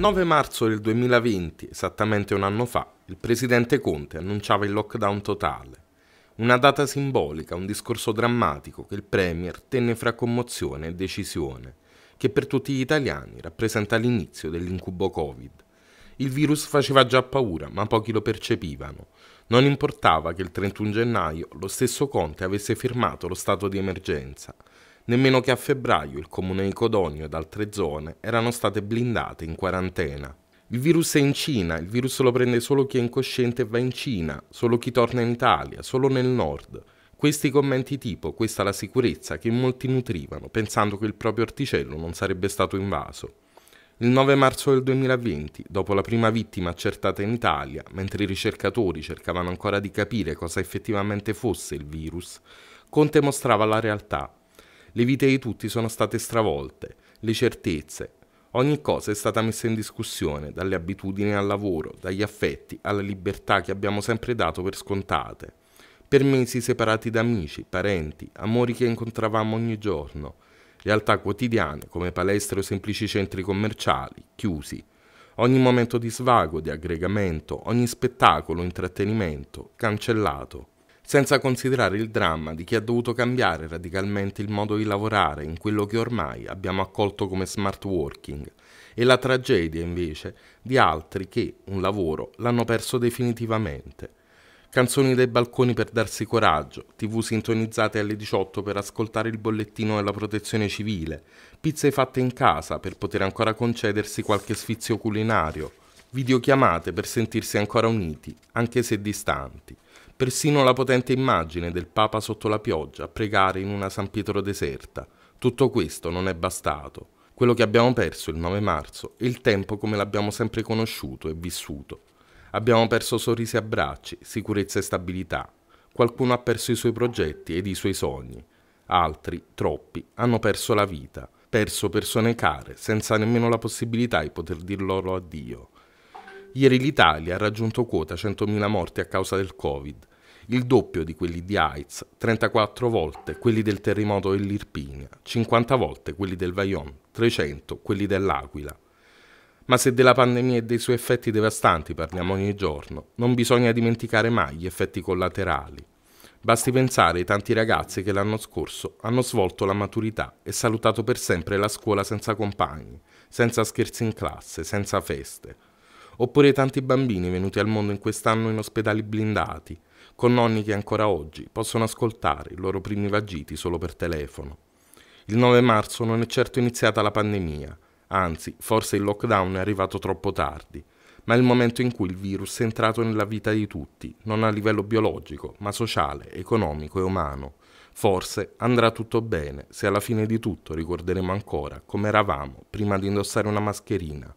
9 marzo del 2020, esattamente un anno fa, il presidente Conte annunciava il lockdown totale. Una data simbolica, un discorso drammatico che il Premier tenne fra commozione e decisione, che per tutti gli italiani rappresenta l'inizio dell'incubo Covid. Il virus faceva già paura, ma pochi lo percepivano. Non importava che il 31 gennaio lo stesso Conte avesse firmato lo stato di emergenza – nemmeno che a febbraio il comune di Codogno ed altre zone erano state blindate in quarantena. Il virus è in Cina, il virus lo prende solo chi è incosciente e va in Cina, solo chi torna in Italia, solo nel nord. Questi commenti tipo, questa la sicurezza, che molti nutrivano, pensando che il proprio orticello non sarebbe stato invaso. Il 9 marzo del 2020, dopo la prima vittima accertata in Italia, mentre i ricercatori cercavano ancora di capire cosa effettivamente fosse il virus, Conte mostrava la realtà le vite di tutti sono state stravolte, le certezze. Ogni cosa è stata messa in discussione, dalle abitudini al lavoro, dagli affetti alla libertà che abbiamo sempre dato per scontate. Per mesi separati da amici, parenti, amori che incontravamo ogni giorno, realtà quotidiane come palestre o semplici centri commerciali, chiusi. Ogni momento di svago, di aggregamento, ogni spettacolo, intrattenimento, cancellato senza considerare il dramma di chi ha dovuto cambiare radicalmente il modo di lavorare in quello che ormai abbiamo accolto come smart working e la tragedia invece di altri che un lavoro l'hanno perso definitivamente. Canzoni dai balconi per darsi coraggio, tv sintonizzate alle 18 per ascoltare il bollettino della protezione civile, pizze fatte in casa per poter ancora concedersi qualche sfizio culinario, videochiamate per sentirsi ancora uniti, anche se distanti persino la potente immagine del Papa sotto la pioggia a pregare in una San Pietro deserta. Tutto questo non è bastato. Quello che abbiamo perso il 9 marzo è il tempo come l'abbiamo sempre conosciuto e vissuto. Abbiamo perso sorrisi e abbracci, sicurezza e stabilità. Qualcuno ha perso i suoi progetti ed i suoi sogni. Altri, troppi, hanno perso la vita, perso persone care, senza nemmeno la possibilità di poter dir loro addio. Ieri l'Italia ha raggiunto quota 100.000 morti a causa del Covid il doppio di quelli di Heights, 34 volte quelli del terremoto dell'Irpinia, 50 volte quelli del Vajont, 300 quelli dell'Aquila. Ma se della pandemia e dei suoi effetti devastanti parliamo ogni giorno, non bisogna dimenticare mai gli effetti collaterali. Basti pensare ai tanti ragazzi che l'anno scorso hanno svolto la maturità e salutato per sempre la scuola senza compagni, senza scherzi in classe, senza feste. Oppure ai tanti bambini venuti al mondo in quest'anno in ospedali blindati, con nonni che ancora oggi possono ascoltare i loro primi vagiti solo per telefono. Il 9 marzo non è certo iniziata la pandemia, anzi, forse il lockdown è arrivato troppo tardi, ma è il momento in cui il virus è entrato nella vita di tutti, non a livello biologico, ma sociale, economico e umano. Forse andrà tutto bene se alla fine di tutto ricorderemo ancora come eravamo prima di indossare una mascherina,